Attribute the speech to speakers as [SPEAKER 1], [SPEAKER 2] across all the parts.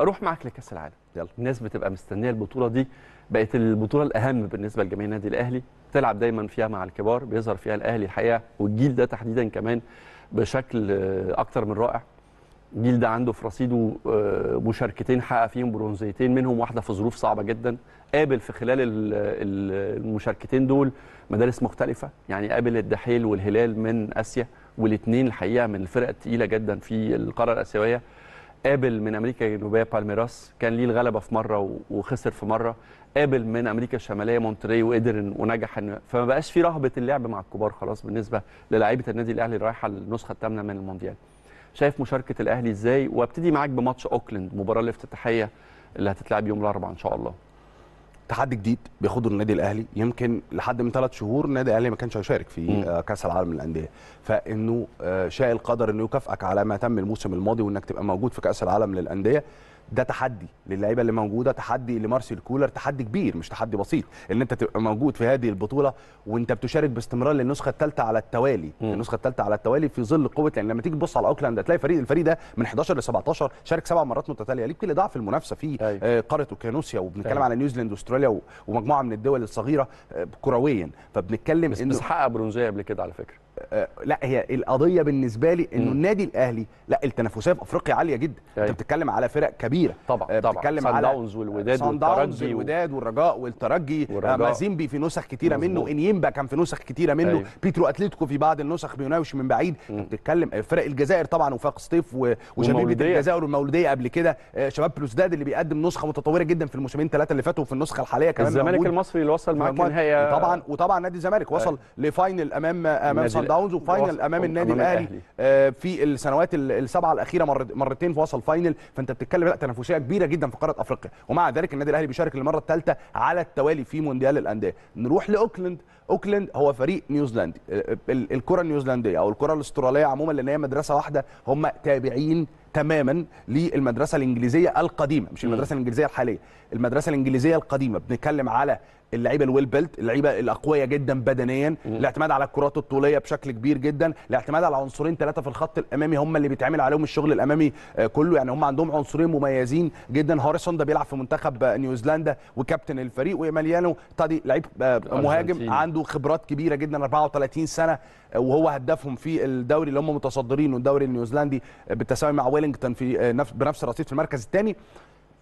[SPEAKER 1] اروح معاك لكاس العالم يلا الناس بتبقى مستنيه البطوله دي بقت البطوله الاهم بالنسبه لجماهير النادي الاهلي تلعب دايما فيها مع الكبار بيظهر فيها الاهلي الحقيقه والجيل ده تحديدا كمان بشكل آه، اكتر من رائع الجيل ده عنده في رصيده آه، مشاركتين حقق فيهم برونزيتين منهم واحده في ظروف صعبه جدا قابل في خلال المشاركتين دول مدارس مختلفه يعني قابل الدحيل والهلال من اسيا والاثنين الحقيقه من الفرق الثقيله جدا في القاره الاسيويه قابل من امريكا الجنوبيه بالميراس كان ليه الغلبه في مره وخسر في مره قابل من امريكا الشماليه مونتري وقدر ونجح فما بقاش في رهبه اللعب مع الكبار خلاص بالنسبه للاعيبه النادي الاهلي رايحه للنسخه الثامنه من المونديال شايف مشاركه الاهلي ازاي وابتدي معاك بماتش اوكلاند المباراه الافتتاحيه اللي هتتلعب يوم الاربعاء ان شاء الله تحدي جديد بياخده النادي الاهلي
[SPEAKER 2] يمكن لحد من ثلاث شهور النادي الاهلي ما كانش هيشارك في آه، كاس العالم للانديه فانه آه، شاء القدر انه يكافئك على ما تم الموسم الماضي وانك تبقى موجود في كاس العالم للانديه ده تحدي للعيبه اللي موجوده تحدي لمارسيل كولر تحدي كبير مش تحدي بسيط ان انت تبقى موجود في هذه البطوله وانت بتشارك باستمرار للنسخه الثالثه على التوالي م. النسخه الثالثه على التوالي في ظل قوه لان لما تيجي تبص على اوكلاند هتلاقي فريق الفريق ده من 11 ل 17 شارك سبع مرات متتاليه ليه كل ضعف المنافسه في أيوة. آه قاره اوكيانوسيا وبنتكلم أيوة. على نيوزيلاند واستراليا ومجموعه من الدول الصغيره آه كرويا فبنتكلم انه بس حقق برونزيه قبل كده على فكره آه، لا هي القضيه بالنسبه لي انه النادي الاهلي لا التنافسيه في افريقيا عاليه جدا أيوة. انت بتتكلم على فرق كبيره طبعا آه، طبعا بتتكلم على داونز والوداد والترجي داونز والوداد والرجاء والترجي آه، مازيمبي في نسخ كتيره مزبوط. منه انيمبا كان في نسخ كتيره منه أيه. بيترو اتلتيكو في بعض النسخ بيناوش من بعيد انت بتتكلم فرق الجزائر طبعا وفاق سطيف وشبيبه الجزائر والمولوديه قبل كده شباب بلوزداد اللي بيقدم نسخه متطوره جدا في الموسمين ثلاثه اللي فاتوا وفي النسخه الحاليه كمان الزمالك المصري
[SPEAKER 1] اللي وصل معاك النهائي طبعا
[SPEAKER 2] وطبعا نادي الزمالك وصل لفاينل امام امام صن داونز وفاينل امام النادي الاهلي آه، في السنوات السبعه الاخيره مرتين في وصل فاينل فانت بتتكلم لا تنافسيه كبيره جدا في قاره افريقيا ومع ذلك النادي الاهلي بيشارك للمره الثالثه على التوالي في مونديال الانديه نروح لاوكلاند اوكلاند هو فريق نيوزيلندي آه، آه، الكره النيوزيلنديه او الكره الاستراليه عموما لان هي مدرسه واحده هم تابعين تماما للمدرسه الانجليزيه القديمه مش المدرسه الانجليزيه الحاليه المدرسه الانجليزيه القديمه بنتكلم على اللعيبه الويل بيلت اللعيبه الاقويه جدا بدنيا الاعتماد على الكرات الطوليه بشكل كبير جدا الاعتماد على عنصرين ثلاثه في الخط الامامي هم اللي بيتعمل عليهم الشغل الامامي آه، كله يعني هم عندهم عنصرين مميزين جدا هاريسون ده بيلعب في منتخب آه، نيوزيلندا وكابتن الفريق ويماليانو تادي لعيب آه، مهاجم عنده خبرات كبيره جدا 34 سنه وهو هدافهم في الدوري اللي هم متصدرينه الدوري النيوزيلندي بالتساوي مع ويلينجتون في نفس بنفس الرصيد في المركز الثاني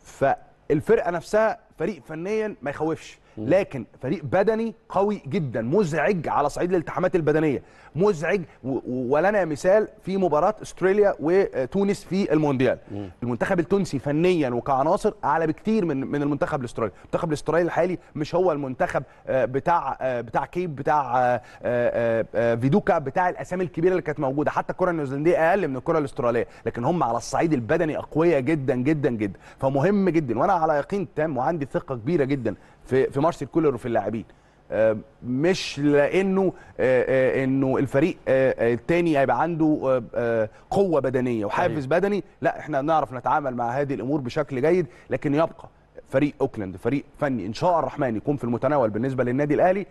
[SPEAKER 2] فالفرقه نفسها فريق فنيا ما يخوفش لكن فريق بدني قوي جدا مزعج على صعيد الالتحامات البدنيه مزعج ولنا مثال في مباراه استراليا وتونس في المونديال المنتخب التونسي فنيا وكعناصر اعلى بكثير من من المنتخب الاسترالي المنتخب الاسترالي الحالي مش هو المنتخب آه، بتاع آه، بتاع كيب بتاع آه، فيدوكا بتاع الاسامي الكبيره اللي كانت موجوده حتى الكره النيوزيلنديه اقل من الكره الاستراليه لكن هم على الصعيد البدني اقوياء جدا جدا جدا فمهم جدا وانا على يقين تام وعندي ثقه كبيره جدا في في مارسيل كولر وفي اللاعبين آه، مش لانه آه، آه، انه الفريق الثاني هيبقى عنده قوه بدنيه وحافز بدني لا احنا نعرف نتعامل مع هذه الامور بشكل جيد لكن يبقى فريق اوكلاند فريق فني ان شاء الرحمن يكون في المتناول بالنسبه للنادي الاهلي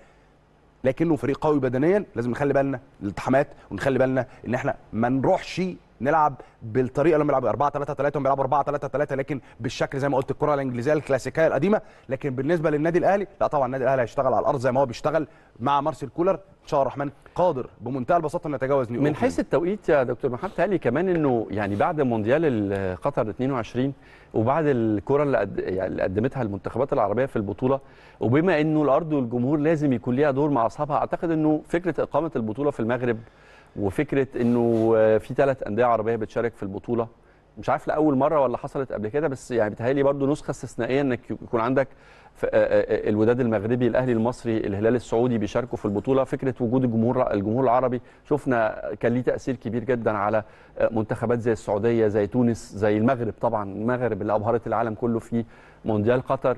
[SPEAKER 2] لكنه فريق قوي بدنيا لازم نخلي بالنا الالتحامات ونخلي بالنا ان احنا ما نروحش نلعب بالطريقه اللي هم بيلعبوا 4 3 3 هم بيلعبوا 4 3 3 لكن بالشكل زي ما قلت الكره الانجليزيه الكلاسيكيه القديمه لكن بالنسبه للنادي الاهلي لا طبعا النادي الاهلي هيشتغل على الارض زي ما هو بيشتغل مع مارسيل كولر ان شاء الله الرحمن قادر بمنتهى البساطه ان يتجاوز نيو من
[SPEAKER 1] حيث التوقيت يا دكتور محمد قال لي كمان انه يعني بعد مونديال قطر 22 وبعد الكره اللي, يعني اللي قدمتها المنتخبات العربيه في البطوله وبما انه الارض والجمهور لازم يكون ليها دور مع اصحابها اعتقد انه فكره اقامه البطوله في المغرب وفكره انه آه، في ثلاث انديه عربيه بتشارك في البطوله مش عارف لاول مره ولا حصلت قبل كده بس يعني بتهيألي برضو نسخه استثنائيه انك يكون عندك آه، آه، الوداد المغربي الاهلي المصري الهلال السعودي بيشاركوا في البطوله فكره وجود الجمهور الجمهور العربي شفنا كان ليه تاثير كبير جدا على منتخبات زي السعوديه زي تونس زي المغرب طبعا المغرب اللي ابهرت العالم كله في مونديال قطر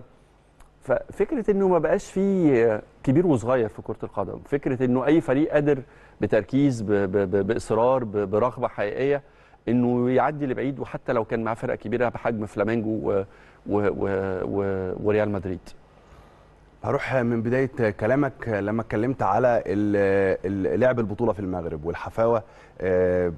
[SPEAKER 1] ففكره انه ما بقاش في كبير وصغير في كره القدم فكره انه اي فريق قادر بتركيز ب ب باصرار برغبه حقيقيه انه يعدي لبعيد وحتى لو كان معاه فرقه كبيره بحجم فلامينجو وريال مدريد
[SPEAKER 2] هروح من بدايه كلامك لما اتكلمت على لعب البطوله في المغرب والحفاوه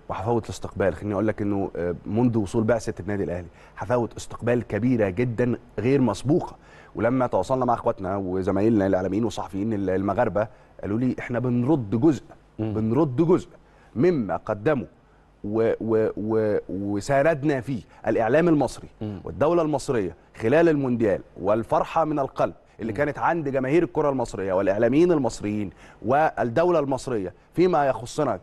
[SPEAKER 2] وحفاوه آه، الاستقبال خليني اقول لك انه آه، منذ وصول بعثه النادي الاهلي حفاوه استقبال كبيره جدا غير مسبوقه ولما تواصلنا مع اخواتنا وزمايلنا الاعلاميين والصحفيين المغاربه قالوا لي احنا بنرد جزء بنرد جزء مما قدمه و و و وساردنا فيه الاعلام المصري والدوله المصريه خلال المونديال والفرحه من القلب اللي كانت عند جماهير الكره المصريه والاعلاميين المصريين والدوله المصريه فيما يخصنا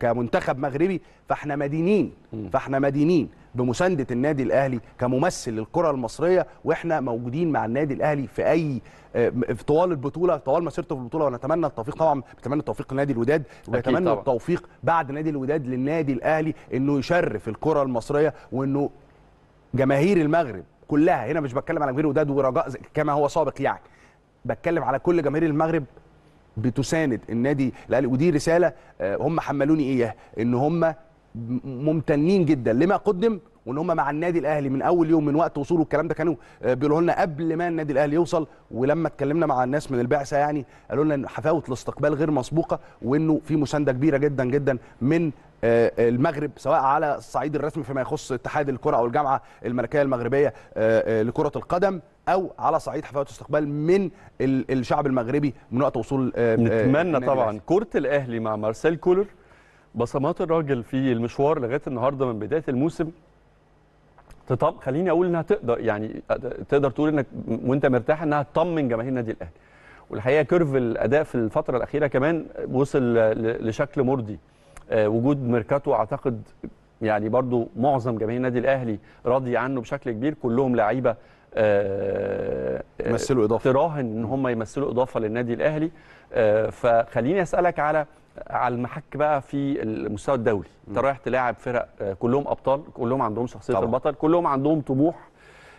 [SPEAKER 2] كمنتخب مغربي فاحنا مدينين فاحنا مدينين بمسانده النادي الاهلي كممثل للكره المصريه واحنا موجودين مع النادي الاهلي في اي آه، في طوال البطوله طوال مسيرته في البطوله ونتمنى التوفيق طبعا بتمنى التوفيق لنادي الوداد ونتمنى التوفيق بعد نادي الوداد للنادي الاهلي انه يشرف الكره المصريه وانه جماهير المغرب كلها هنا مش بتكلم على جماهير وداد ورجاء كما هو سابق يعني بتكلم على كل جماهير المغرب بتساند النادي الاهلي ودي رساله آه، هم حملوني اياها ان هم ممتنين جدا لما قدم وان هم مع النادي الاهلي من اول يوم من وقت وصوله الكلام ده كانوا آه، بيقولوا لنا قبل ما النادي الاهلي يوصل ولما اتكلمنا مع الناس من البعثه يعني قالوا لنا ان حفاوه الاستقبال غير مسبوقه وانه في مسانده كبيره جدا جدا من آه، المغرب سواء على الصعيد الرسمي فيما يخص اتحاد الكره او الجامعه الملكيه المغربيه آه، آه، لكره القدم او على صعيد حفلات استقبال من الشعب المغربي
[SPEAKER 1] من وقت وصول نتمنى طبعا كره الاهلي مع مارسيل كولر بصمات الراجل في المشوار لغايه النهارده من بدايه الموسم تطم خليني اقول انها تقدر يعني تقدر تقول انك وانت مرتاح انها تطمن جماهير النادي الاهلي والحقيقه كيرف الاداء في الفتره الاخيره كمان وصل لشكل مرضي آه، وجود ميركاتو اعتقد يعني برضو معظم جماهير النادي الاهلي راضي عنه بشكل كبير كلهم لعيبه آه، آه، يمثلوا اضافه تراهن ان هم يمثلوا اضافه للنادي الاهلي فخليني اسالك على على المحك بقى في المستوى الدولي انت رايح تلاعب فرق كلهم ابطال كلهم عندهم شخصيه طبعا. البطل كلهم عندهم طموح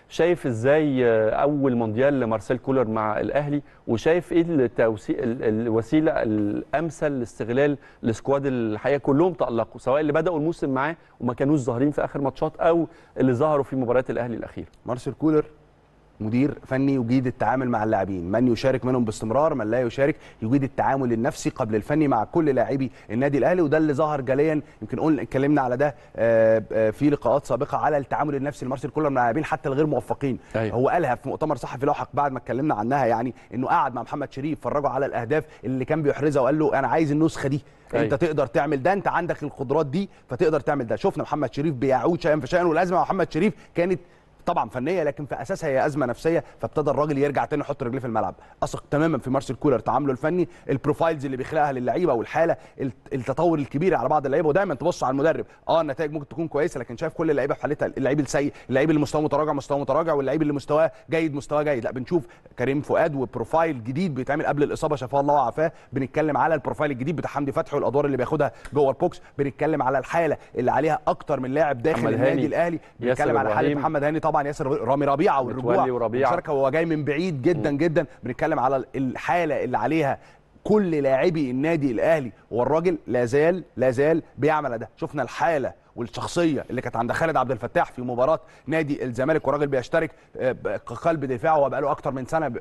[SPEAKER 1] شايف ازاي اول مونديال لمارسيل كولر مع الاهلي وشايف ايه التوسي... الوسيله الامثل لاستغلال السكواد الحقيقه كلهم تالقوا سواء اللي بداوا الموسم معاه وما كانوش ظاهرين في اخر ماتشات او اللي ظهروا في مباريات الاهلي الاخيره
[SPEAKER 2] مارسيل كولر مدير فني يجيد التعامل مع اللاعبين من يشارك منهم باستمرار من لا يشارك يجيد التعامل النفسي قبل الفني مع كل لاعبي النادي الاهلي وده اللي ظهر جليا يمكن قلنا اتكلمنا على ده آه، آه، في لقاءات سابقه على التعامل النفسي لمارسيل كولر مع اللاعبين حتى الغير موفقين أيوة. هو قالها في مؤتمر صحفي لاحق بعد ما اتكلمنا عنها يعني انه قعد مع محمد شريف فرجه على الاهداف اللي كان بيحرزها وقال له انا عايز النسخه دي أيوة. انت تقدر تعمل ده انت عندك القدرات دي فتقدر تعمل ده شفنا محمد شريف بيعود شيئا فشيئا والازمه مع محمد شريف كانت طبعا فنيه لكن في اساسها هي ازمه نفسيه فابتدى الراجل يرجع تاني يحط رجليه في الملعب اثق تماما في مارسيل كولر تعامله الفني البروفايلز اللي بيخلقها للعيبه والحاله التطور الكبير على بعض اللعيبه ودايما تبص على المدرب اه النتائج ممكن تكون كويسه لكن شايف كل اللعيبه في حالتها اللعيب السيء اللعيب اللي مستواه متراجع مستواه متراجع واللعيب اللي مستواه جيد مستواه جيد لا بنشوف كريم فؤاد وبروفايل جديد بيتعمل قبل الاصابه شفاه الله وعافاه بنتكلم على البروفايل الجديد بتاع حمدي فتحي والادوار اللي بياخدها جوه البوكس بنتكلم على الحاله اللي عليها اكتر من لاعب داخل النادي الاهلي بنتكلم على حاله محمد هاني طبعا طبعا ياسر رامي ربيعه والرجوع مشاركه وهو جاي من بعيد جدا م. جدا بنتكلم على الحاله اللي عليها كل لاعبي النادي الاهلي والراجل لا زال لا زال بيعمل ده شفنا الحاله والشخصيه اللي كانت عند خالد عبد الفتاح في مباراه نادي الزمالك وراجل بيشترك كقلب آه، دفاع وبقاله اكتر من سنه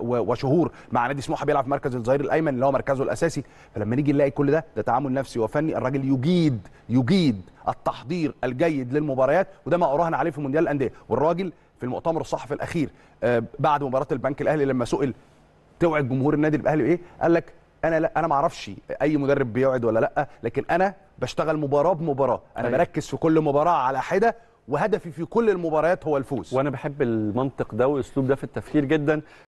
[SPEAKER 2] وشهور مع نادي سموحه بيلعب في مركز الظهير الايمن اللي هو مركزه الاساسي فلما نيجي نلاقي كل ده ده تعامل نفسي وفني الراجل يجيد يجيد التحضير الجيد للمباريات وده ما اراهن عليه في مونديال الانديه والراجل في المؤتمر الصحفي الاخير آه، بعد مباراه البنك الاهلي لما سئل توعد جمهور النادي الاهلي ايه قال لك انا لا انا ما اعرفش اي مدرب بيوعد ولا لا لكن انا بشتغل مباراه بمباراه انا أيوة. بركز في كل مباراه على حده وهدفي في كل المباريات هو الفوز وانا بحب المنطق ده والاسلوب ده في التفكير جدا